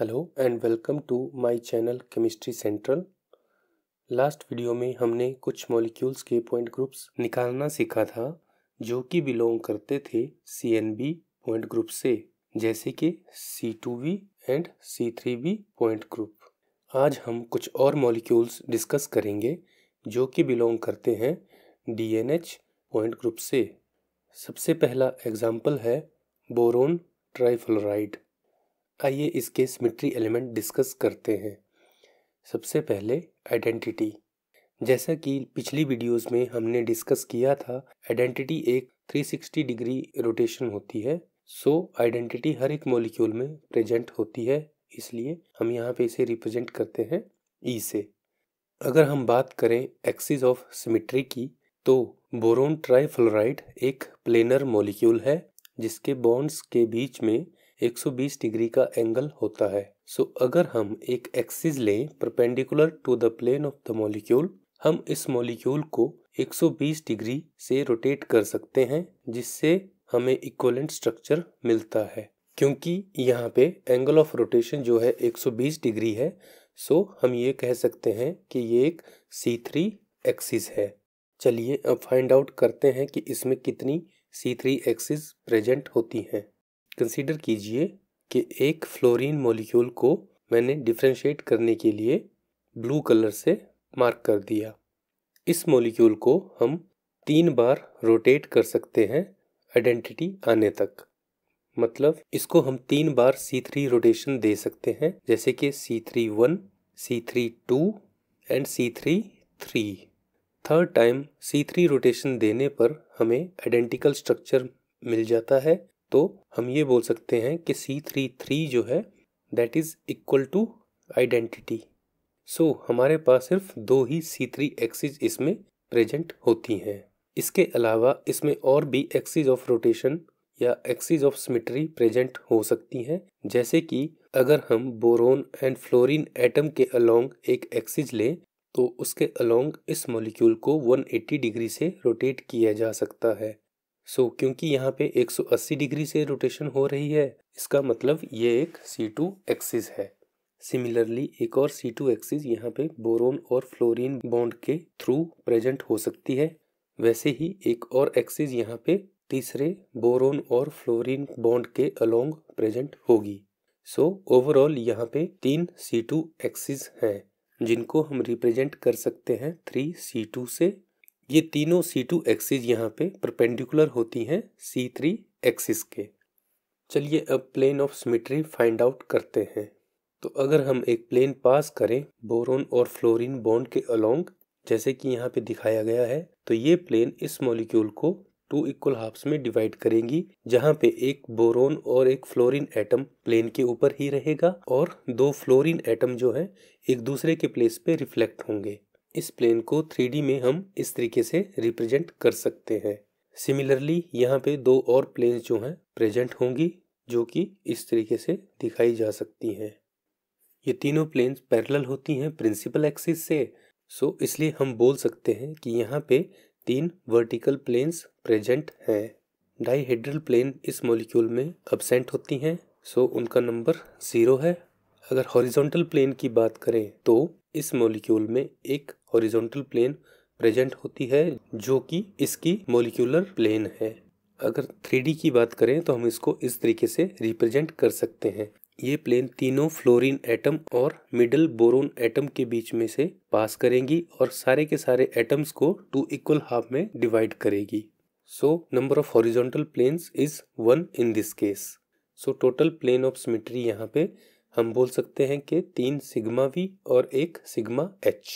Hello and welcome to my channel Chemistry Central last video में हमने कुछ molecules के पॉइंट ग्रुप्स निकालना सीखा था जो कि बिलोंग करते थे C N B point group से जैसे कि C two B and C three B point group आज हम कुछ और मॉलिक्यूल्स डिस्कस करेंगे जो कि बिलोंग करते हैं D N H point group से सबसे पहला एग्जाम्पल है बोरोन ट्राइफ्लोराइड आइए इसके सिमेट्री एलिमेंट डिस्कस करते हैं सबसे पहले आइडेंटिटी जैसा कि पिछली वीडियोस में हमने डिस्कस किया था आइडेंटिटी एक 360 डिग्री रोटेशन होती है सो आइडेंटिटी हर एक मॉलिक्यूल में प्रेजेंट होती है इसलिए हम यहाँ पे इसे रिप्रेजेंट करते हैं ई e से अगर हम बात करें एक्सिस ऑफ सिमेट्री की तो बोरोन ट्राइफ्लोराइड एक प्लेनर मॉलिक्यूल है जिसके बॉन्ड्स के बीच में 120 डिग्री का एंगल होता है सो so, अगर हम एक एक्सिस लें perpendicular to the plane of the molecule हम इस मॉलिक्यूल को 120 डिग्री से रोटेट कर सकते हैं जिससे हमें इक्वलेंट स्ट्रक्चर मिलता है क्योंकि यहाँ पे एंगल ऑफ रोटेशन जो है 120 डिग्री है सो हम ये कह सकते हैं कि ये एक सी थ्री एक्सिस है चलिए अब फाइंड आउट करते हैं कि इसमें कितनी सी थ्री एक्सिस प्रेजेंट होती हैं कंसीडर कीजिए कि एक फ्लोरीन मॉलिक्यूल को मैंने डिफ्रेंशिएट करने के लिए ब्लू कलर से मार्क कर दिया इस मॉलिक्यूल को हम तीन बार रोटेट कर सकते हैं आइडेंटिटी आने तक मतलब इसको हम तीन बार सी थ्री रोटेशन दे सकते हैं जैसे कि C three one C three two and C three three third time C three rotation देने पर हमें आइडेंटिकल स्ट्रक्चर मिल जाता है तो हम ये बोल सकते हैं कि सी थ्री थ्री जो है that is equal to identity so हमारे पास सिर्फ दो ही सी थ्री एक्सिस इसमें प्रेजेंट होती हैं इसके अलावा इसमें और भी एक्सिस ऑफ रोटेशन या एक्सिस ऑफ सिमिट्री प्रेजेंट हो सकती हैं जैसे कि अगर हम बोरोन एंड फ्लोरीन एटम के अलोंग एक एक्सिस लें तो उसके अलोंग इस मॉलिक्यूल को 180 डिग्री से रोटेट किया जा सकता है सो so, क्योंकि यहाँ पे 180 डिग्री से रोटेशन हो रही है इसका मतलब ये एक सी टू एक्सिस है सिमिलरली एक और सी टू एक्सिस यहाँ पे बोरोन और फ्लोरीन बॉन्ड के थ्रू प्रेजेंट हो सकती है वैसे ही एक और एक्सिस यहाँ पे तीसरे बोरोन और फ्लोरीन बॉन्ड के अलोंग प्रेजेंट होगी सो ओवरऑल यहाँ पे तीन सी टू एक्सिस हैं जिनको हम रिप्रेजेंट कर सकते हैं थ्री सी टू से ये तीनों सी टू एक्सिस यहाँ पे परपेंडिकुलर होती हैं सी थ्री एक्सिस के चलिए अब plane of symmetry find out करते हैं तो अगर हम एक प्लेन पास करें बोरोन और फ्लोरीन बॉन्ड के अलोंग जैसे कि यहाँ पे दिखाया गया है तो ये प्लेन इस मॉलिक्यूल को टू इक्वल हाफ्स में डिवाइड करेंगी जहाँ पे एक बोरोन और एक फ्लोरीन एटम प्लेन के ऊपर ही रहेगा और दो फ्लोरीन एटम जो है एक दूसरे के प्लेस पे रिफ्लेक्ट होंगे इस प्लेन को थ्री में हम इस तरीके से रिप्रेजेंट कर सकते हैं सिमिलरली यहाँ पे दो और प्लेन जो हैं प्रेजेंट होंगी जो कि इस तरीके से दिखाई जा सकती हैं ये तीनों प्लेन पैरेलल होती हैं प्रिंसिपल एक्सिस से सो इसलिए हम बोल सकते हैं कि यहाँ पे तीन वर्टिकल प्लेन्स प्रेजेंट हैं डाईहेड्रल प्लेन इस मॉलिक्यूल में अब्सेंट होती हैं सो उनका नंबर ज़ीरो है अगर हॉरिजॉन्टल प्लेन की बात करें तो इस मॉलिक्यूल में एक हॉरिजॉन्टल प्लेन प्रेजेंट होती है जो कि इसकी मोलिकुलर प्लेन है अगर थ्री की बात करें तो हम इसको इस तरीके से रिप्रेजेंट कर सकते हैं ये प्लेन तीनों फ्लोरीन एटम और मिडल बोरोन एटम के बीच में से पास करेंगी और सारे के सारे एटम्स को टू इक्वल हाफ में डिवाइड करेगी so number of horizontal planes is one in this case so total plane of symmetry यहाँ पे हम बोल सकते हैं कि तीन सिग्मा वी और एक सिग्मा एच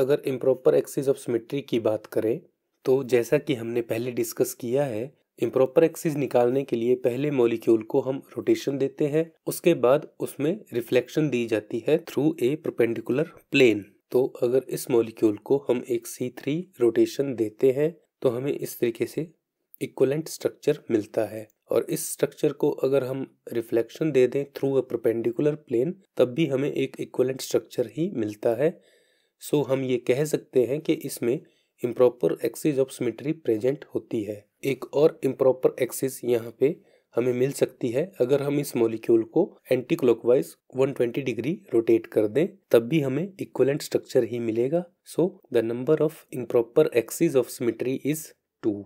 अगर इम्प्रॉपर एक्सिस ऑफ सिमेट्री की बात करें तो जैसा कि हमने पहले डिस्कस किया है इम्प्रॉपर एक्सिस निकालने के लिए पहले मॉलिक्यूल को हम रोटेशन देते हैं उसके बाद उसमें रिफ्लेक्शन दी जाती है थ्रू ए प्रपेंडिकुलर प्लेन तो अगर इस मॉलिक्यूल को हम एक सी थ्री रोटेशन देते हैं तो हमें इस तरीके से इक्वलेंट स्ट्रक्चर मिलता है और इस स्ट्रक्चर को अगर हम रिफ्लेक्शन दे दें थ्रू अ परपेंडिकुलर प्लेन तब भी हमें एक इक्वलेंट स्ट्रक्चर ही मिलता है सो हम ये कह सकते हैं कि इसमें improper axis of symmetry present होती है एक और इम्प्रॉपर एक्सिस यहाँ पे हमें मिल सकती है अगर हम इस मॉलिक्यूल को एंटी क्लॉकवाइज 120 डिग्री रोटेट कर दें तब भी हमें इक्वलेंट स्ट्रक्चर ही मिलेगा so the number of improper axis of symmetry is two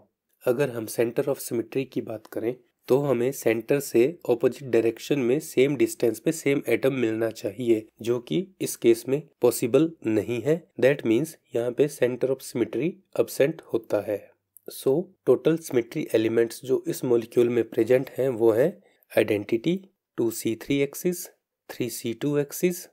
अगर हम सेंटर ऑफ सिमेट्री की बात करें तो हमें सेंटर से ऑपोजिट डायरेक्शन में सेम डिस्टेंस पे सेम एटम मिलना चाहिए जो कि इस केस में पॉसिबल नहीं है दैट मीन्स यहाँ पे सेंटर ऑफ सिमिट्री अबसेंट होता है सो टोटल सिमिट्री एलिमेंट्स जो इस मॉलिक्यूल में प्रेजेंट हैं वो हैं identity two C three axis three C two axis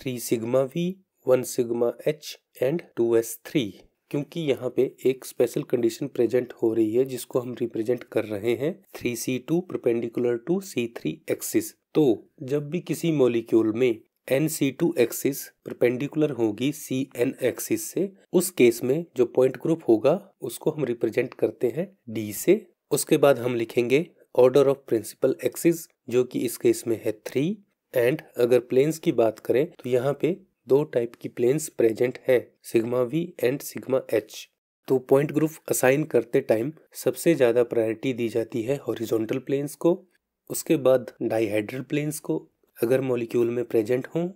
three sigma V one sigma H and two S three क्योंकि यहाँ पे एक स्पेशल कंडीशन प्रेजेंट हो रही है जिसको हम रिप्रेजेंट कर रहे हैं three C two perpendicular to C three axis तो जब भी किसी मोलिक्यूल में N C two axis perpendicular होगी सी एन एक्सिस से उस केस में जो पॉइंट ग्रुप होगा उसको हम रिप्रेजेंट करते हैं डी से उसके बाद हम लिखेंगे ऑर्डर ऑफ प्रिंसिपल एक्सिस जो कि इस केस में है थ्री एंड अगर प्लेन्स की बात करें तो यहाँ पे दो टाइप की प्लेन्स प्रेजेंट हैं sigma V and sigma H तो पॉइंट ग्रुप असाइन करते टाइम सबसे ज़्यादा प्रायोरिटी दी जाती है हॉरिजॉन्टल प्लेन्स को उसके बाद डाइहाइड्रल प्लेन्स को अगर मॉलिक्यूल में प्रेजेंट हों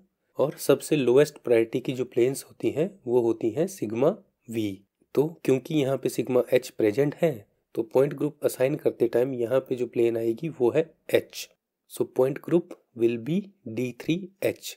और सबसे लोएस्ट प्रायोरिटी की जो प्लेन्स होती हैं वो होती हैं सिग्मा वी तो क्योंकि यहाँ पे सिग्मा एच प्रेजेंट है तो पॉइंट ग्रुप असाइन करते टाइम यहाँ पे जो प्लेन आएगी वो है H so point group will be D three H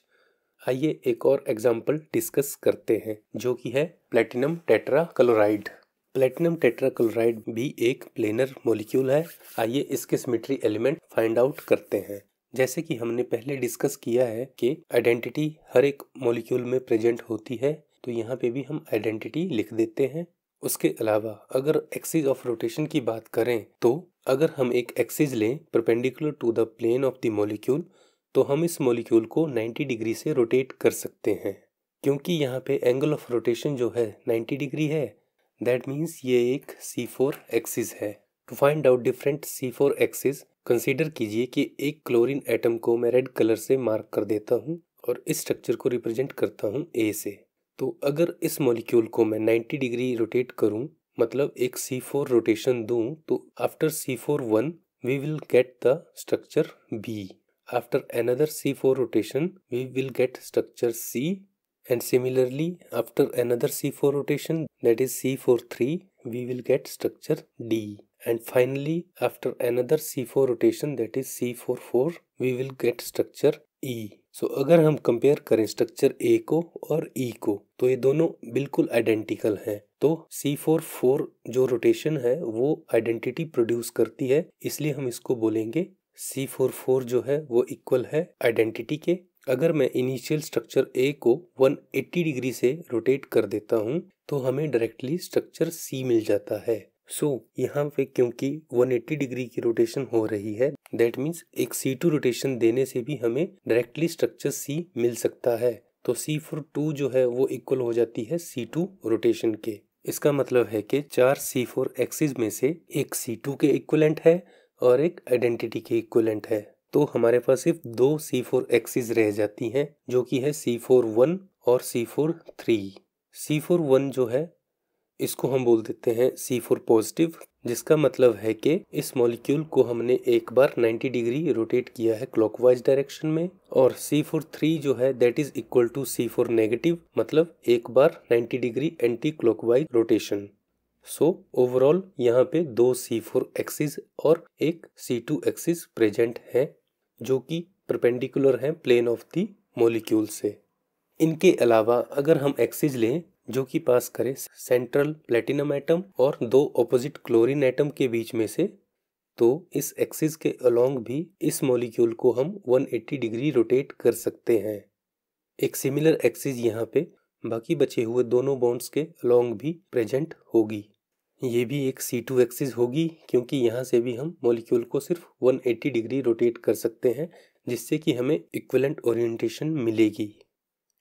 आइए एक और एग्जाम्पल डिस्कस करते हैं जो कि है platinum tetra chloride platinum tetra chloride भी एक प्लेनर मोलिक्यूल है आइए इसके सिमिट्री एलिमेंट फाइंड आउट करते हैं जैसे कि हमने पहले डिस्कस किया है कि आइडेंटिटी हर एक मोलिक्यूल में प्रेजेंट होती है तो यहाँ पे भी हम आइडेंटिटी लिख देते हैं उसके अलावा अगर एक्सिस ऑफ रोटेशन की बात करें तो अगर हम एक एक्सिस लें perpendicular to the plane of the molecule तो हम इस मॉलिक्यूल को 90 डिग्री से रोटेट कर सकते हैं क्योंकि यहाँ पे एंगल ऑफ रोटेशन जो है 90 डिग्री है दैट मीन्स ये एक सी फोर एक्सिस है to find out different C four axis consider कीजिए कि एक क्लोरीन एटम को मैं रेड कलर से मार्क कर देता हूँ और इस स्ट्रक्चर को रिप्रेजेंट करता हूँ ए से तो अगर इस मॉलिक्यूल को मैं 90 डिग्री रोटेट करूँ मतलब एक सी फोर रोटेशन दूँ तो after C four one we will get the structure B After another C4 rotation, we will get structure C and similarly after another C4 rotation that is C43 we will get structure D and finally after another C4 rotation that is C44 we will get structure E. so, अगर हम compare करें structure A को और ई e को तो ये दोनों बिल्कुल आइडेंटिकल हैं तो सी फोर फोर जो रोटेशन है वो आइडेंटिटी प्रोड्यूस करती है इसलिए हम इसको बोलेंगे सी फोर फोर जो है वो इक्वल है आइडेंटिटी के अगर मैं इनिशियल स्ट्रक्चर ए को 180 डिग्री से रोटेट कर देता हूँ तो हमें डायरेक्टली स्ट्रक्चर सी मिल जाता है सो so, यहाँ पे क्योंकि 180 डिग्री की रोटेशन हो रही है दैट मीन्स एक सी टू रोटेशन देने से भी हमें डायरेक्टली स्ट्रक्चर सी मिल सकता है तो सी फोर टू जो है वो इक्वल हो जाती है सी टू रोटेशन के इसका मतलब है कि चार सी फोर एक्सिस में से एक सी टू के इक्वलेंट है और एक आइडेंटिटी के इक्वलेंट है तो हमारे पास सिर्फ दो सी फोर एक्सिस रह जाती हैं जो कि है सी फोर वन और C four three C four one जो है इसको हम बोल देते हैं सी फोर पॉजिटिव जिसका मतलब है कि इस मॉलिक्यूल को हमने एक बार 90 डिग्री रोटेट किया है क्लॉकवाइज डायरेक्शन में और सी फोर थ्री जो है that is equal to C four negative मतलब एक बार 90 डिग्री anti clockwise rotation so overall यहाँ पे दो सी फोर एक्सिस और एक सी टू एक्सिस प्रेजेंट है जो कि परपेंडिकुलर हैं प्लेन ऑफ द मोलिक्यूल से इनके अलावा अगर हम एक्सिस लें जो कि पास करें सेंट्रल प्लेटिनम एटम और दो ऑपोजिट क्लोरीन एटम के बीच में से तो इस एक्सिस के अलोंग भी इस मॉलिक्यूल को हम 180 डिग्री रोटेट कर सकते हैं एक सिमिलर एक्सिस यहाँ पे बाकी बचे हुए दोनों बॉन्ड्स के अलोंग भी प्रेजेंट होगी ये भी एक सी टू एक्सिस होगी क्योंकि यहाँ से भी हम मॉलिक्यूल को सिर्फ 180 डिग्री रोटेट कर सकते हैं जिससे कि हमें इक्वलेंट ओरिएंटेशन मिलेगी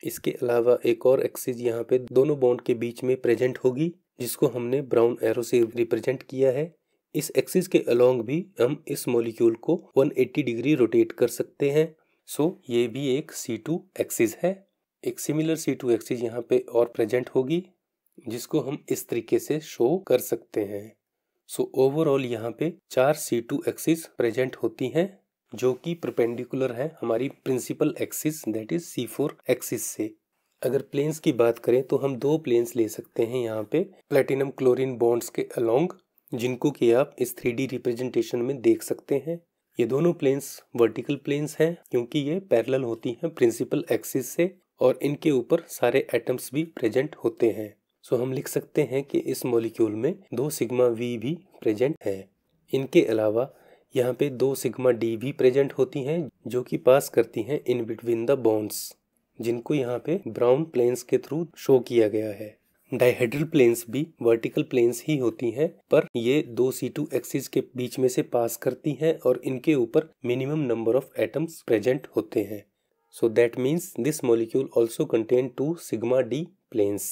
इसके अलावा एक और एक्सिस यहाँ पे दोनों बॉन्ड के बीच में प्रेजेंट होगी जिसको हमने ब्राउन एरो से रिप्रेजेंट किया है इस एक्सिस के अलोंग भी हम इस मोलिक्यूल को वन डिग्री रोटेट कर सकते हैं सो ये भी एक सी टू एक्सिस है एक सिमिलर सी टू एक्सिस यहाँ पे और प्रेजेंट होगी जिसको हम इस तरीके से शो कर सकते हैं सो ओवरऑल यहाँ पे चार सी टू एक्सिस प्रेजेंट होती हैं जो कि प्रपेंडिकुलर है हमारी principal axis that is C four axis से अगर प्लेन्स की बात करें तो हम दो प्लेन्स ले सकते हैं यहाँ पे प्लेटिनम क्लोरीन बॉन्ड्स के अलोंग जिनको कि आप इस थ्री रिप्रेजेंटेशन में देख सकते हैं ये दोनों प्लेन्स वर्टिकल प्लेन्स हैं क्योंकि ये पैरल होती हैं प्रिंसिपल एक्सिस से और इनके ऊपर सारे एटम्स भी प्रेजेंट होते हैं सो हम लिख सकते हैं कि इस मॉलिक्यूल में दो सिग्मा वी भी प्रेजेंट है इनके अलावा यहाँ पे दो सिग्मा डी भी प्रेजेंट होती हैं जो कि पास करती हैं इन बिटवीन द बॉन्ड्स जिनको यहाँ पे ब्राउन प्लेन्स के थ्रू शो किया गया है डाइहेड्रल प्लेन्स भी वर्टिकल प्लेन्स ही होती हैं पर ये दो सी टू एक्सिस के बीच में से पास करती हैं और इनके ऊपर minimum number of atoms present होते हैं so that means this molecule also contain two sigma D planes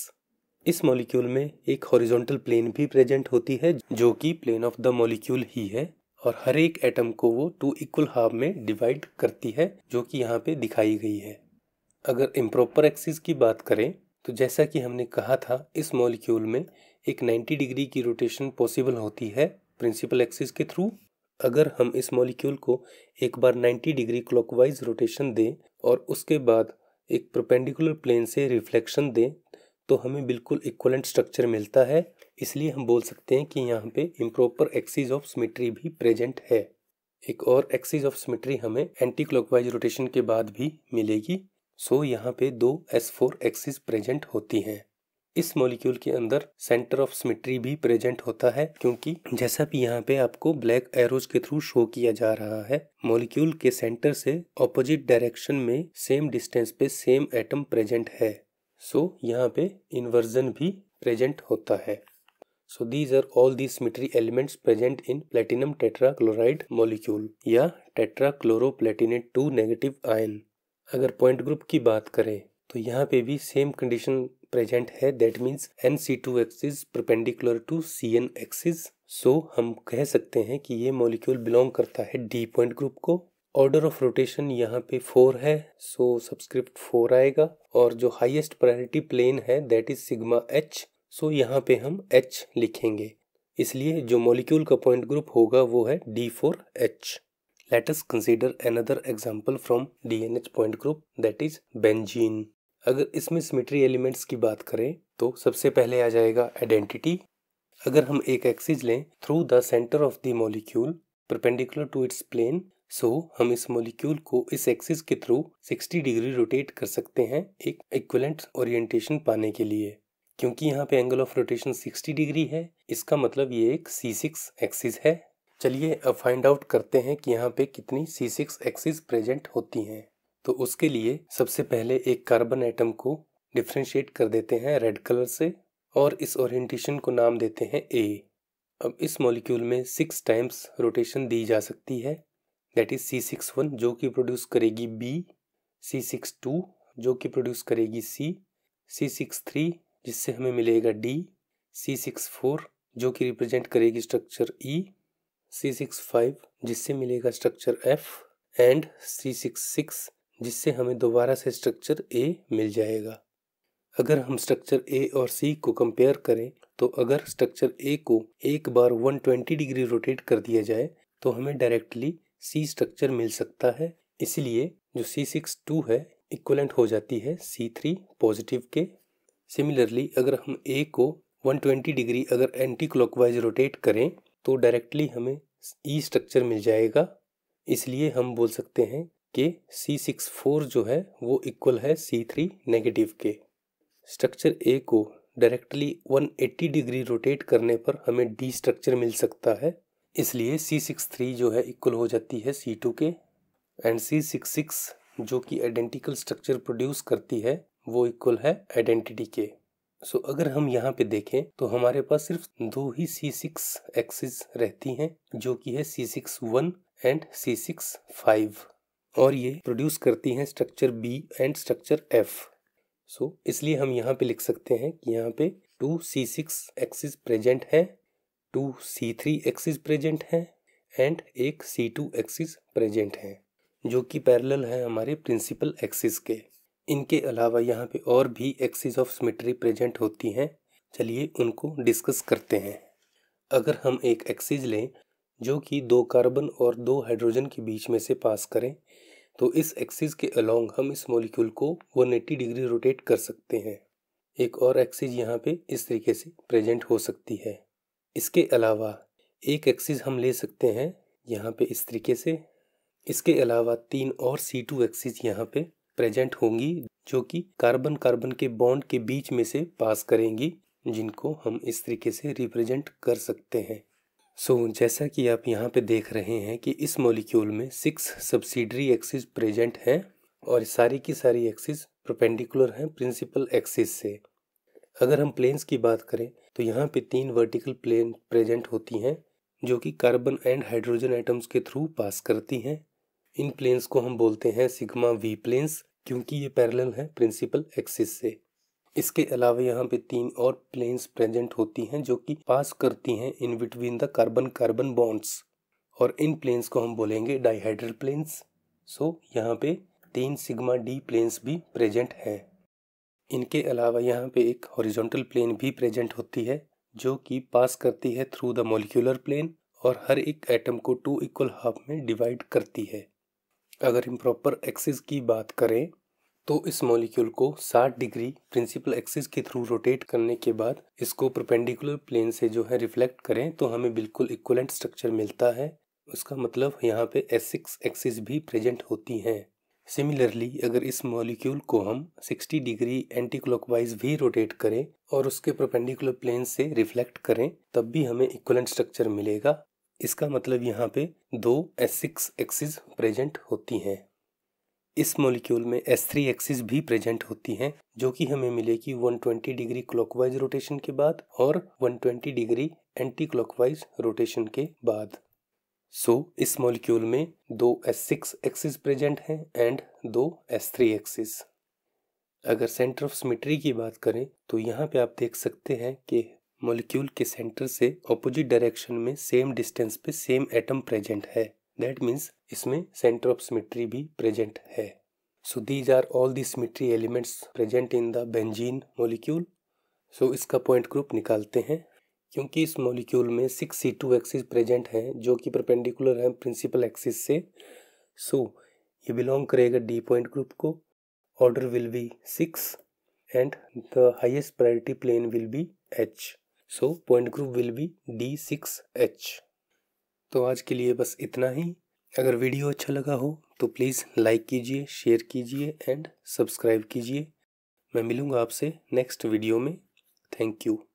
इस मॉलिक्यूल में एक हॉरिजॉन्टल प्लेन भी प्रेजेंट होती है जो कि प्लेन ऑफ द मॉलिक्यूल ही है और हर एक एटम को वो टू इक्वल हाफ में डिवाइड करती है जो कि यहाँ पे दिखाई गई है अगर इम्प्रॉपर एक्सिस की बात करें तो जैसा कि हमने कहा था इस मॉलिक्यूल में एक 90 डिग्री की रोटेशन पॉसिबल होती है प्रिंसिपल एक्सिस के थ्रू अगर हम इस मॉलिक्यूल को एक बार 90 डिग्री क्लॉकवाइज रोटेशन दें और उसके बाद एक प्रोपेंडिकुलर प्लेन से रिफ्लेक्शन दें तो हमें बिल्कुल इक्वलेंट स्ट्रक्चर मिलता है इसलिए हम बोल सकते हैं कि यहाँ पे इम्प्रॉपर एक्सीज ऑफ सिमेट्री भी प्रेजेंट है एक और एक्सीज ऑफ सिमेट्री हमें एंटी क्लॉकवाइज रोटेशन के बाद भी मिलेगी सो यहाँ पे दो एस फोर एक्सीज प्रेजेंट होती हैं इस मॉलिक्यूल के अंदर सेंटर ऑफ सिमेट्री भी प्रेजेंट होता है क्योंकि जैसा भी यहाँ पे आपको ब्लैक एरोज के थ्रू शो किया जा रहा है मॉलिक्यूल के सेंटर से ऑपोजिट डायरेक्शन में सेम डिस्टेंस पे सेम एटम प्रेजेंट है सो so, यहाँ पे इन्वर्जन भी प्रेजेंट होता है so these are all the symmetry elements present in platinum tetrachloride molecule या प्लेटिनेट टू नेगेटिव आयन अगर पॉइंट ग्रुप की बात करें तो यहाँ पे भी सेम कंडीशन प्रेजेंट है that means N C two axis perpendicular to C N axis सो हम कह सकते हैं कि ये मॉलिक्यूल बिलोंग करता है डी पॉइंट ग्रुप को ऑर्डर ऑफ रोटेशन यहाँ पे फोर है सो सब्सक्रिप्ट फोर आएगा और जो हाईएस्ट प्रायोरिटी प्लेन है दैट इज सिग्मा एच सो यहाँ पे हम एच लिखेंगे इसलिए जो मॉलिक्यूल का पॉइंट ग्रुप होगा वो है D four H consider another example from D N H point group that is benzene अगर इसमें सिमेट्री एलिमेंट्स की बात करें तो सबसे पहले आ जाएगा आइडेंटिटी अगर हम एक एक्सिस लें through the centre of the molecule perpendicular to its plane so so, हम इस मॉलिक्यूल को इस एक्सिस के थ्रू 60 डिग्री रोटेट कर सकते हैं एक इक्वलेंट ओरिएंटेशन पाने के लिए क्योंकि यहाँ पे एंगल ऑफ रोटेशन 60 डिग्री है इसका मतलब ये एक सी सिक्स एक्सिस है चलिए अब फाइंड आउट करते हैं कि यहाँ पे कितनी सी सिक्स एक्सिस प्रेजेंट होती हैं तो उसके लिए सबसे पहले एक कार्बन एटम को डिफ्रेंशिएट कर देते हैं रेड कलर से और इस ओरिएंटेशन को नाम देते हैं ए अब इस मॉलिक्यूल में सिक्स टाइम्स रोटेशन दी जा सकती है that is C six one जो कि प्रोड्यूस करेगी बी सी सिक्स टू जो कि प्रोड्यूस करेगी सी सी सिक्स थ्री जिससे हमें मिलेगा डी सी सिक्स फोर जो कि रिप्रेजेंट करेगी structure E C six five जिससे मिलेगा structure F and C six six जिससे हमें दोबारा से स्ट्रक्चर ए मिल जाएगा अगर हम स्ट्रक्चर ए और सी को कंपेयर करें तो अगर स्ट्रक्चर ए को एक बार 120 डिग्री रोटेट कर दिया जाए तो हमें डायरेक्टली सी स्ट्रक्चर मिल सकता है इसलिए जो सी सिक्स टू है इक्वलेंट हो जाती है सी थ्री पॉजिटिव के सिमिलरली अगर हम ए को 120 डिग्री अगर एंटी क्लॉकवाइज रोटेट करें तो डायरेक्टली हमें ई e स्ट्रक्चर मिल जाएगा इसलिए हम बोल सकते हैं कि सी सिक्स फोर जो है वो इक्वल है सी थ्री नेगेटिव के स्ट्रक्चर ए को डायरेक्टली 180 डिग्री रोटेट करने पर हमें डी स्ट्रक्चर मिल सकता है इसलिए सी सिक्स थ्री जो है इक्वल हो जाती है सी टू के एंड सी सिक्स सिक्स जो कि आइडेंटिकल स्ट्रक्चर प्रोड्यूस करती है वो इक्वल है आइडेंटिटी के सो so, अगर हम यहाँ पे देखें तो हमारे पास सिर्फ दो ही सी सिक्स एक्सिस रहती हैं जो कि है C six one and C six five और ये प्रोड्यूस करती हैं structure B and structure F so इसलिए हम यहाँ पे लिख सकते हैं कि यहाँ पे two C six axis present है two C three axis present हैं एंड एक सी टू एक्सिस प्रेजेंट हैं जो कि पैरेलल है हमारे प्रिंसिपल एक्सिस के इनके अलावा यहाँ पे और भी एक्सिस ऑफ सिमेट्री प्रेजेंट होती हैं चलिए उनको डिस्कस करते हैं अगर हम एक एक्सिस लें जो कि दो कार्बन और दो हाइड्रोजन के बीच में से पास करें तो इस एक्सिस के अलोंग हम इस मॉलिक्यूल को 180 डिग्री रोटेट कर सकते हैं एक और एक्सिस यहाँ पे इस तरीके से प्रेजेंट हो सकती है इसके अलावा एक एक्सिस हम ले सकते हैं यहाँ पे इस तरीके से इसके अलावा तीन और सी टू एक्सिस यहाँ पे प्रेजेंट होंगी जो कि कार्बन कार्बन के बॉन्ड के बीच में से पास करेंगी जिनको हम इस तरीके से रिप्रेजेंट कर सकते हैं सो so, जैसा कि आप यहाँ पे देख रहे हैं कि इस मॉलिक्यूल में सिक्स सब्सिडरी एक्सिस प्रेजेंट हैं और सारी की सारी एक्सिस प्रोपेंडिकुलर हैं प्रिंसिपल एक्सिस से अगर हम प्लेन्स की बात करें तो यहाँ पे तीन वर्टिकल प्लेन प्रेजेंट होती हैं जो कि कार्बन एंड हाइड्रोजन एटम्स के थ्रू पास करती हैं इन प्लेन्स को हम बोलते हैं सिग्मा वी प्लेन्स क्योंकि ये पैरेलल हैं प्रिंसिपल एक्सिस से इसके अलावा यहाँ पे तीन और प्लेन्स प्रेजेंट होती हैं जो कि पास करती हैं in between the carbon carbon bonds और इन प्लेन्स को हम बोलेंगे डाइहाइड्रल प्लेन्स सो यहाँ पे तीन सिग्मा डी प्लेन्स भी प्रेजेंट हैं इनके अलावा यहाँ पे एक हॉरिजॉन्टल प्लेन भी प्रेजेंट होती है जो कि पास करती है थ्रू द मोलिकुलर प्लेन और हर एक एटम को टू इक्वल हाफ में डिवाइड करती है अगर हम प्रॉपर एक्सिस की बात करें तो इस मॉलिक्यूल को 60 डिग्री प्रिंसिपल एक्सिस के थ्रू रोटेट करने के बाद इसको प्रपेंडिकुलर प्लेन से जो है रिफ्लेक्ट करें तो हमें बिल्कुल इक्वलेंट स्ट्रक्चर मिलता है उसका मतलब यहाँ पे एसिक्स एक्सिस भी प्रेजेंट होती हैं सिमिलरली अगर इस मॉलिक्यूल को हम 60 डिग्री एंटी क्लॉकवाइज भी रोटेट करें और उसके प्रोपेंडिकुलर प्लेन से रिफ्लेक्ट करें तब भी हमें इक्वलेंट स्ट्रक्चर मिलेगा इसका मतलब यहाँ पे दो एस सिक्स एक्सिस प्रेजेंट होती हैं इस मॉलिक्यूल में एस थ्री एक्सिस भी प्रेजेंट होती हैं जो कि हमें मिलेगी 120 डिग्री क्लॉकवाइज रोटेशन के बाद और 120 डिग्री एंटी क्लॉकवाइज रोटेशन के बाद सो so, इस मॉलिक्यूल में दो सिक्स एक्सिस प्रेजेंट हैं एंड दो एस थ्री एक्सिस अगर सेंटर ऑफ सिमेट्री की बात करें तो यहाँ पे आप देख सकते हैं कि मॉलिक्यूल के सेंटर से ऑपोजिट डायरेक्शन में सेम डिस्टेंस पे सेम एटम प्रेजेंट है दैट मीन्स इसमें सेंटर ऑफ सिमेट्री भी प्रेजेंट है so these are all the symmetry elements present in the benzene molecule so इसका पॉइंट ग्रुप निकालते हैं क्योंकि इस मॉलिक्यूल में six C two axis present हैं जो कि परपेंडिकुलर हैं प्रिंसिपल एक्सिस से सो so, ये बिलोंग करेगा डी पॉइंट ग्रुप को order will B six and the highest priority plane will be H so point group will be D six H तो आज के लिए बस इतना ही अगर वीडियो अच्छा लगा हो तो प्लीज़ लाइक कीजिए शेयर कीजिए एंड सब्सक्राइब कीजिए मैं मिलूँगा आपसे नेक्स्ट वीडियो में थैंक यू